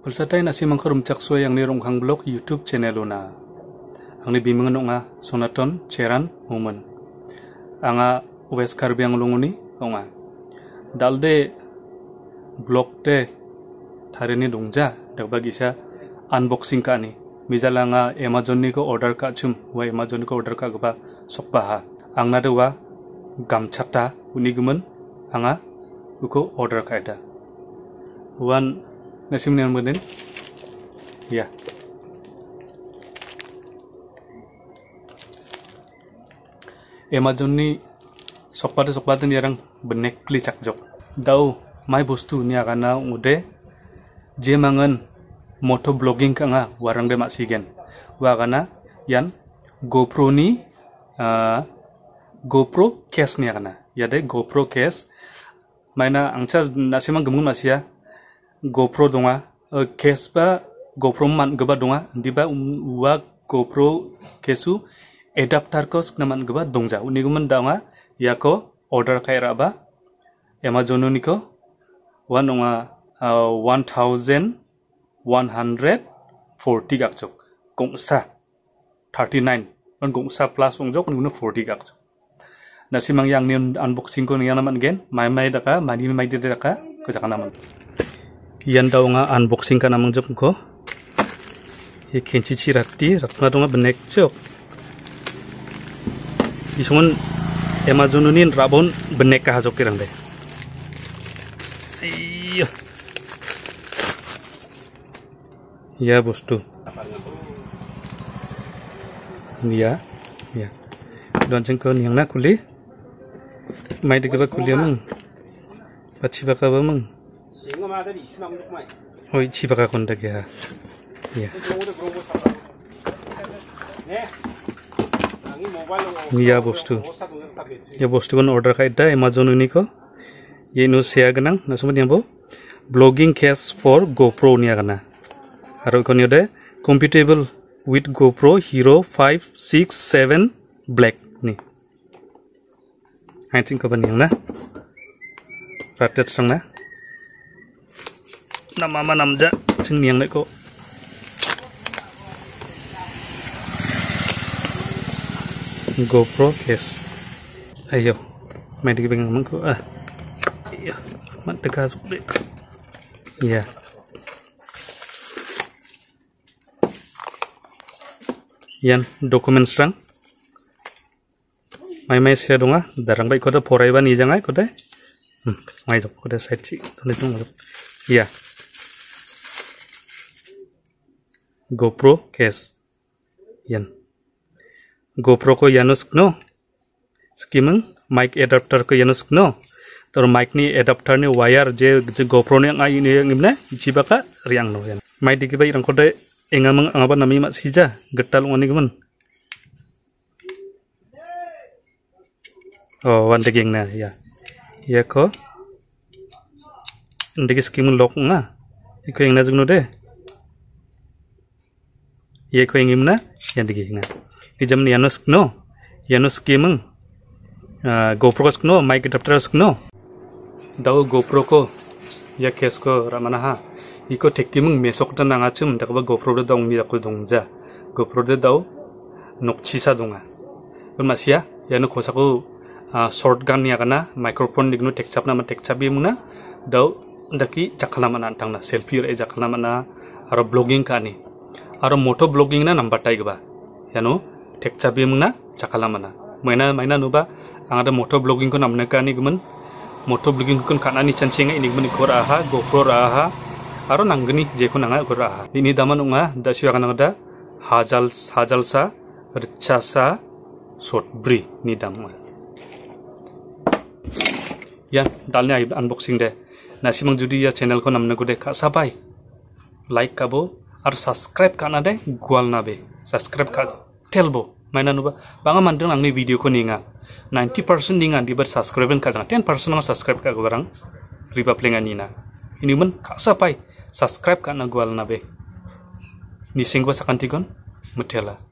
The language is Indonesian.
Pulsatay na si mga yang ang nirong kang blog YouTube channel na. Ang nibimingan nga sonaton, cheran, human. Ang nga West Carby ang lunguni, o nga. Dalde, blog de tari ni dungja, dagbag isa, unboxing ka ni. lang nga Amazon ni ko order ka chum, wa Amazon ni ko order ka gaba sokba ha. Ang nada wa, gamchata, unigumun, ang nga, uko order ka ita. One, Nasimni Almudin ya ni સપાટે benek નિયરંગ benekli cakjok dau mai bostu ni agana ude je mangan moto blogging kanga warang de Wa wagana yan gopro ni uh, gopro case ni agana yade gopro case maina angcha nasimang masih masia ya. GoPro donga uh, case ba GoPro đúng man gaba donga diba um, wa GoPro kesu adapter có đúng skna man gaba dongja uniguman danga yako order kaira ba Amazon uniko wa nonga 1140 gak chok kongsa 39 on kongsa plus ongjok forty 40 gak chok nasimang yang ni unboxing ko yang naman gen may may daka mani may dede daka kasakanaman yan daw nga unboxing ka namang jok ko i cici chirati ratna donga benek jok isungun amazon unin rabon benek ka jok kirang deh iya ya bos tuh ya ya don jengko niang na kuli mai dikeba kuli mung bachi bakaba mung 지금 아들이 이슈 나온 것만 해. 어이, 집에 가 건다, 걔야. 예. 네. 이야 보스트 이 보스트건 오더 가이다 아마존 우니코 이노 세야그나 나스모디암보 블로깅 캐스 포 고프로 니야가나 아로 이코니오데 컴퓨테블 윗 고프로 히로 5 6 7 블랙 니 아이 띵코 바니나 라테트 상나 nama nama-nama namja ನಮ್ದ ಚಿನ್ನ kok. GoPro case ayo main di pinggang temanku ah iya mat dekat sulit iya yan dokumen serang mai mai dong donga darang baik kota porai bani jangan kota mai jop kota side chi kota ya. iya GoPro case. Yan. GoPro ko yanusk no. Skimang mic adapter ko yanusk no. Tor mic ni adapter ni wire je, je GoPro ni ang ini yang imne. Ichiba ka riang no yan. Mic di kiba irang kode enggak mang ang apa nami mat sija. Getal ngani kiman. Oh, wanda geng na ya. Ya ko. Ndegi skimang lok nga. Iko yang nasuk no ये खो इम एंडगी निजम यनोस्को यनोस्म गोप्रोस्को माइक स्कनो दाऊ गोप्रो को या खेस को रामा हा इको ठेकी मेसोकट नांगा चुम देखा गोप्रो दौनी दुजा गोप्रो दौ नक्सीसा दुआ मासीया यानो खोसा को शर्ट गान निगना माइक्रोफोन निगनो टेक्चाप नामा टेक्चाप इमुना दौ दी जाखलना सेल्फी जाखलना और ब्लगिंग का aro moto blogging na nambar tai gba yano tek chabi na chakala mana maina maina nuba angada moto blogging ko namna kani gman moto blogging kun kana ni chanchenga ini gman gor aha gopro aha aro nanggni je ko nanga gor aha ini daman unga dasyu akan ada hajal hajal sa rchasa bri ni damma ya dalnya unboxing deh Nasi judi ya channel ko namna ko dekha sabai like kabo ar subscribe kana de gwal nabe be subscribe ka telbo maina nuba banga mandang angni video ko ninga 90% ninga dibar subscribe ka jang 10% ang subscribe ka gorang riba plenga nina ini men ka sapai subscribe kana gwal na be nising ba sakantigon mutela